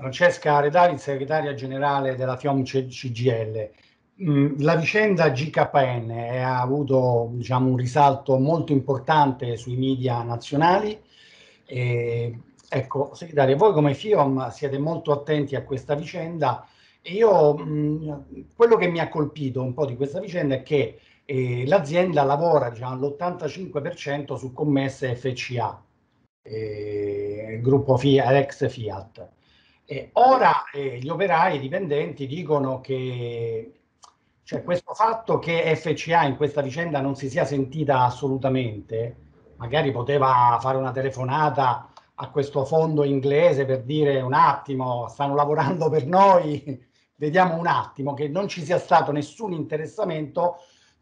Francesca Redavi, segretaria generale della FIOM CGL. Mm, la vicenda GKN ha avuto diciamo, un risalto molto importante sui media nazionali. E, ecco, segretaria, voi come FIOM siete molto attenti a questa vicenda e io mh, mm, quello che mi ha colpito un po' di questa vicenda è che eh, l'azienda lavora diciamo, all'85% su commesse FCA, eh, gruppo Fiat, ex Fiat. Eh, ora eh, gli operai i dipendenti dicono che cioè, questo fatto che FCA in questa vicenda non si sia sentita assolutamente, magari poteva fare una telefonata a questo fondo inglese per dire un attimo, stanno lavorando per noi, vediamo un attimo, che non ci sia stato nessun interessamento,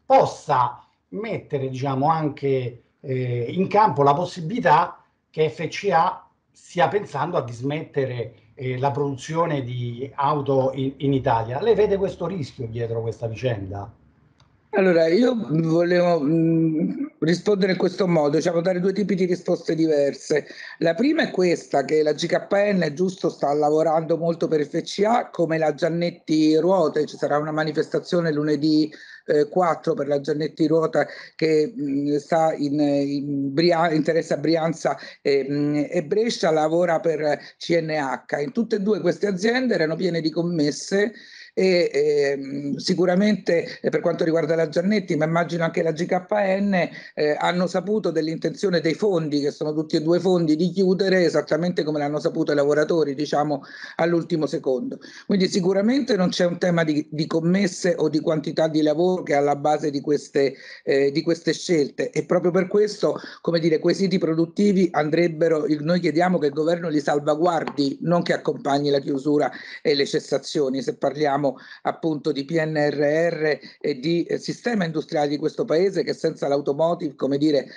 possa mettere diciamo, anche eh, in campo la possibilità che FCA stia pensando a dismettere eh, la produzione di auto in, in Italia. Lei vede questo rischio dietro questa vicenda? Allora, io volevo mh, mm, rispondere in questo modo, diciamo dare due tipi di risposte diverse. La prima è questa, che la GKN giusto sta lavorando molto per FCA, come la Giannetti Ruote, ci sarà una manifestazione lunedì eh, 4 per la Giannetti Ruota che mh, mm, sta in, in Bria- interessa Brianza e, mh, mm, e Brescia, lavora per CNH. In tutte e due queste aziende erano piene di commesse e ehm, eh, sicuramente per quanto riguarda la Giannetti, ma immagino anche la GKN, eh, hanno saputo dell'intenzione dei fondi, che sono tutti e due fondi, di chiudere esattamente come l'hanno saputo i lavoratori, diciamo all'ultimo secondo. Quindi sicuramente non c'è un tema di, di commesse o di quantità di lavoro che è alla base di queste, eh, di queste scelte e proprio per questo, come dire, quei siti produttivi andrebbero, noi chiediamo che il governo li salvaguardi, non che accompagni la chiusura e le cessazioni, se parliamo parliamo appunto di PNRR e di eh, sistema industriale di questo paese che senza l'automotive, come dire,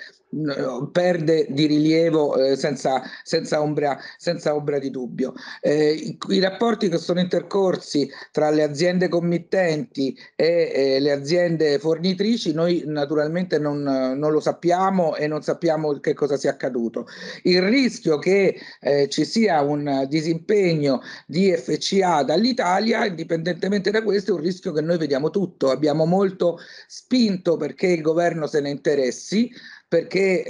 perde di rilievo eh, senza, senza, ombra, senza, ombra, di dubbio. Eh, i, i, rapporti che sono intercorsi tra le aziende committenti e eh, le aziende fornitrici noi naturalmente non, non, lo sappiamo e non sappiamo che cosa sia accaduto. Il rischio che eh, ci sia un disimpegno di FCA dall'Italia, indipendentemente da questo, è un rischio che noi vediamo tutto. Abbiamo molto spinto perché il governo se ne interessi perché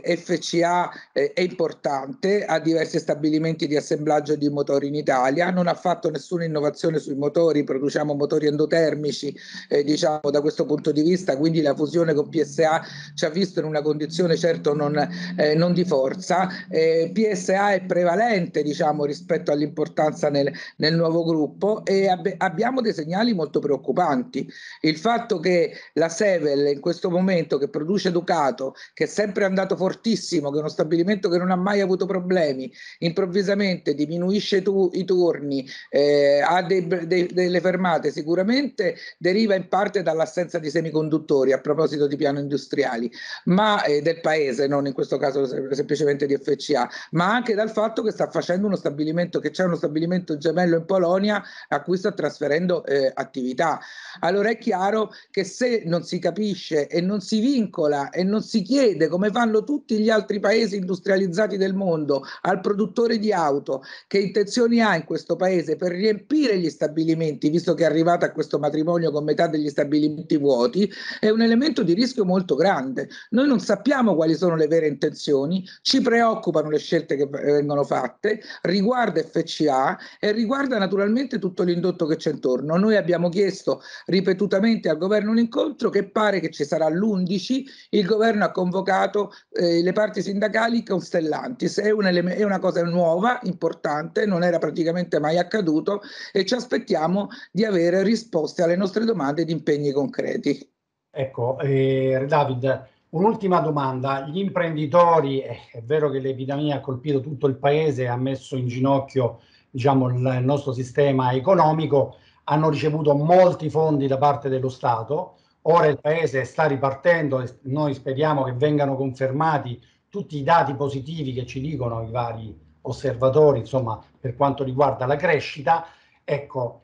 eh, FCA eh, è importante, ha diversi stabilimenti di assemblaggio di motori in Italia, non ha fatto nessuna innovazione sui motori, produciamo motori endotermici eh, diciamo da questo punto di vista, quindi la fusione con PSA ci ha visto in una condizione certo non, eh, non di forza, eh, PSA è prevalente diciamo, rispetto all'importanza nel, nel nuovo gruppo e ab- abbiamo dei segnali molto preoccupanti. Il fatto che la Sevel in questo momento che produce Ducato mercato che è sempre andato fortissimo, che è uno stabilimento che non ha mai avuto problemi, improvvisamente diminuisce tu, i turni, eh, ha dei, dei, delle fermate, sicuramente deriva in parte dall'assenza di semiconduttori a proposito di piano industriali, ma eh, del paese, non in questo caso semplicemente di FCA, ma anche dal fatto che sta facendo uno stabilimento, che c'è uno stabilimento gemello in Polonia a cui sta trasferendo eh, attività. Allora è chiaro che se non si capisce e non si vincola e non si si chiede, come fanno tutti gli altri paesi industrializzati del mondo, al produttore di auto che intenzioni ha in questo paese per riempire gli stabilimenti, visto che è arrivata a questo matrimonio con metà degli stabilimenti vuoti, è un elemento di rischio molto grande. Noi non sappiamo quali sono le vere intenzioni, ci preoccupano le scelte che vengono fatte, riguarda FCA e riguarda naturalmente tutto l'indotto che c'è intorno. Noi abbiamo chiesto ripetutamente al governo un incontro che pare che ci sarà l'11, il governo governo ha convocato eh, le parti sindacali costellanti. È, un eleme- è una cosa nuova, importante, non era praticamente mai accaduto e ci aspettiamo di avere risposte alle nostre domande di impegni concreti. Ecco, eh, David, un'ultima domanda. Gli imprenditori, eh, è vero che l'epidemia ha colpito tutto il paese, ha messo in ginocchio diciamo, il, il nostro sistema economico, hanno ricevuto molti fondi da parte dello Stato Ora il Paese sta ripartendo e noi speriamo che vengano confermati tutti i dati positivi che ci dicono i vari osservatori, insomma, per quanto riguarda la crescita. Ecco,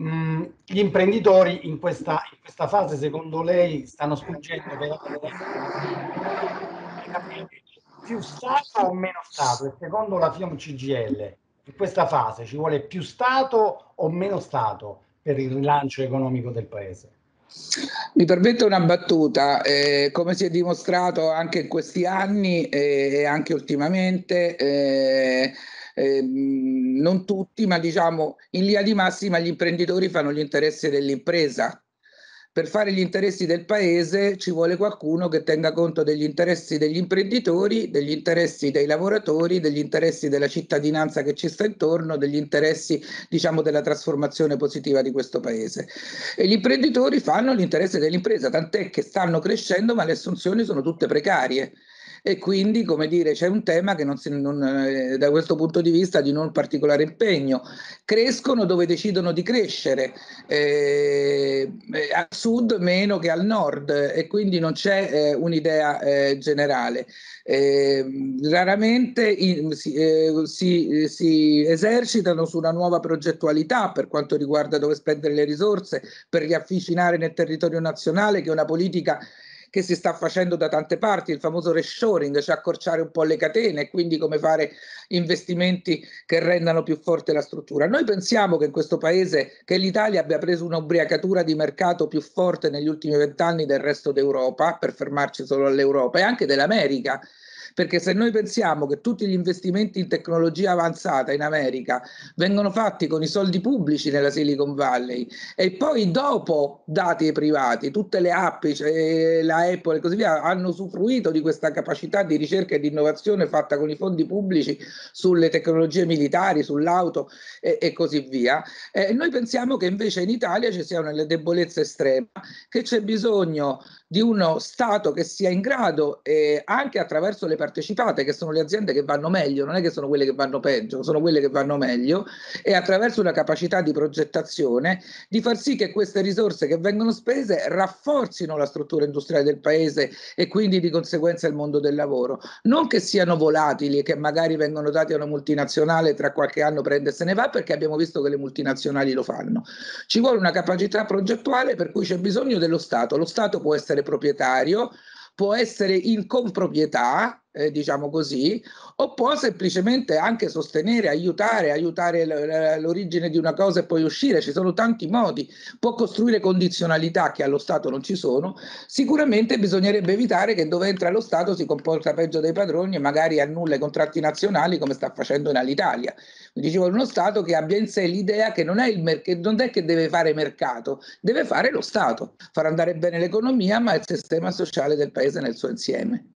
mh, mm, gli imprenditori in questa, in questa, fase, secondo lei, stanno spingendo per più Stato o meno Stato? E secondo la FIOM CGL, in questa fase ci vuole più Stato o meno Stato per il rilancio economico del Paese? Mi permetto una battuta, eh, come si è dimostrato anche in questi anni eh, e anche ultimamente, eh, ehm, non tutti, ma diciamo in linea di massima gli imprenditori fanno gli interessi dell'impresa, per fare gli interessi del paese ci vuole qualcuno che tenga conto degli interessi degli imprenditori, degli interessi dei lavoratori, degli interessi della cittadinanza che ci sta intorno, degli interessi diciamo della trasformazione positiva di questo paese. E gli imprenditori fanno l'interesse dell'impresa, tant'è che stanno crescendo ma le assunzioni sono tutte precarie e quindi come dire c'è un tema che non si, non, eh, da questo punto di vista di non particolare impegno. Crescono dove decidono di crescere, eh, al sud meno che al nord e quindi non c'è eh, un'idea eh, generale. Ehm, raramente in, si, eh, si, si, esercitano su una nuova progettualità per quanto riguarda dove spendere le risorse, per riafficinare nel territorio nazionale che è una politica che si sta facendo da tante parti, il famoso reshoring, cioè accorciare un po' le catene e quindi come fare investimenti che rendano più forte la struttura. Noi pensiamo che in questo paese, che l'Italia abbia preso un'ubriacatura di mercato più forte negli ultimi vent'anni del resto d'Europa, per fermarci solo all'Europa, e anche dell'America perché se noi pensiamo che tutti gli investimenti in tecnologia avanzata in America vengono fatti con i soldi pubblici nella Silicon Valley e poi dopo dati ai privati, tutte le app, cioè la Apple e così via, hanno usufruito di questa capacità di ricerca e di innovazione fatta con i fondi pubblici sulle tecnologie militari, sull'auto e, e così via. E noi pensiamo che invece in Italia ci sia una debolezza estrema, che c'è bisogno di uno Stato che sia in grado, eh, anche attraverso le quelle partecipate, che sono le aziende che vanno meglio, non è che sono quelle che vanno peggio, sono quelle che vanno meglio, e attraverso una capacità di progettazione di far sì che queste risorse che vengono spese rafforzino la struttura industriale del paese e quindi di conseguenza il mondo del lavoro. Non che siano volatili e che magari vengono dati a una multinazionale tra qualche anno prende e se ne va, perché abbiamo visto che le multinazionali lo fanno. Ci vuole una capacità progettuale per cui c'è bisogno dello Stato. Lo Stato può essere proprietario, può essere in comproprietà, eh, diciamo così, o può semplicemente anche sostenere, aiutare, aiutare l'origine di una cosa e poi uscire. Ci sono tanti modi. Può costruire condizionalità che allo Stato non ci sono. Sicuramente bisognerebbe evitare che dove entra lo Stato si comporta peggio dei padroni e magari annulla i contratti nazionali come sta facendo in Alitalia. Dicevo, uno Stato che abbia in sé l'idea che non è, il mer- non è che deve fare mercato, deve fare lo Stato, far andare bene l'economia ma il sistema sociale del paese nel suo insieme.